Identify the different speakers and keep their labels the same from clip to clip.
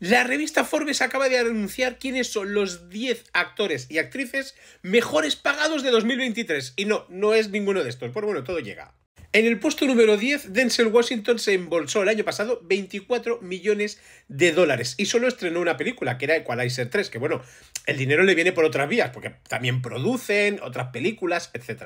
Speaker 1: La revista Forbes acaba de anunciar quiénes son los 10 actores y actrices mejores pagados de 2023. Y no, no es ninguno de estos, pero pues bueno, todo llega. En el puesto número 10, Denzel Washington se embolsó el año pasado 24 millones de dólares y solo estrenó una película, que era Equalizer 3, que bueno, el dinero le viene por otras vías, porque también producen otras películas, etc.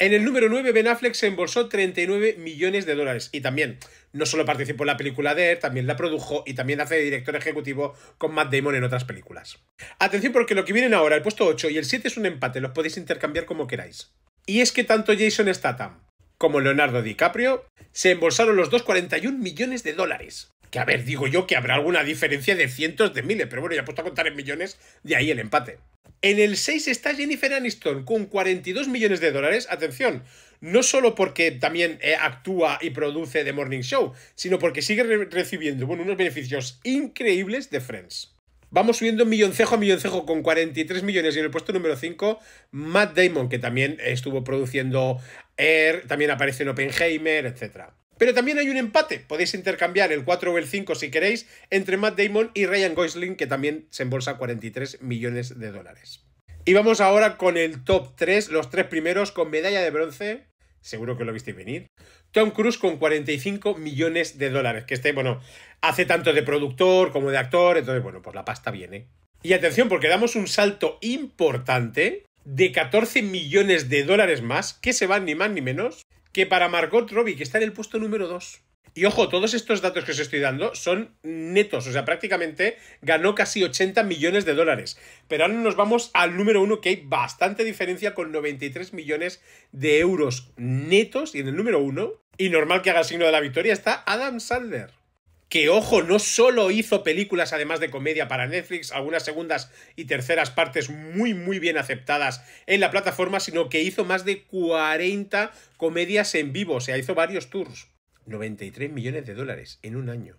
Speaker 1: En el número 9, Ben Affleck se embolsó 39 millones de dólares y también no solo participó en la película de él, también la produjo y también hace de director ejecutivo con Matt Damon en otras películas. Atención porque lo que vienen ahora, el puesto 8 y el 7 es un empate, los podéis intercambiar como queráis. Y es que tanto Jason Statham como Leonardo DiCaprio, se embolsaron los dos 41 millones de dólares. Que a ver, digo yo que habrá alguna diferencia de cientos de miles, pero bueno, ya he puesto a contar en millones, de ahí el empate. En el 6 está Jennifer Aniston con 42 millones de dólares, atención, no solo porque también eh, actúa y produce The Morning Show, sino porque sigue recibiendo bueno, unos beneficios increíbles de Friends. Vamos subiendo milloncejo a milloncejo con 43 millones y en el puesto número 5 Matt Damon, que también estuvo produciendo Air, también aparece en Oppenheimer, etc. Pero también hay un empate, podéis intercambiar el 4 o el 5 si queréis entre Matt Damon y Ryan Gosling, que también se embolsa 43 millones de dólares. Y vamos ahora con el top 3, los tres primeros con medalla de bronce, seguro que lo visteis venir. Tom Cruise con 45 millones de dólares, que este, bueno, hace tanto de productor como de actor, entonces, bueno, pues la pasta viene. Y atención, porque damos un salto importante de 14 millones de dólares más, que se van ni más ni menos, que para Margot Robbie, que está en el puesto número 2. Y ojo, todos estos datos que os estoy dando son netos, o sea, prácticamente ganó casi 80 millones de dólares. Pero ahora nos vamos al número uno, que hay bastante diferencia con 93 millones de euros netos. Y en el número uno, y normal que haga el signo de la victoria, está Adam Sandler que ojo, no solo hizo películas además de comedia para Netflix, algunas segundas y terceras partes muy muy bien aceptadas en la plataforma, sino que hizo más de 40 comedias en vivo, o sea, hizo varios tours. 93 millones de dólares en un año.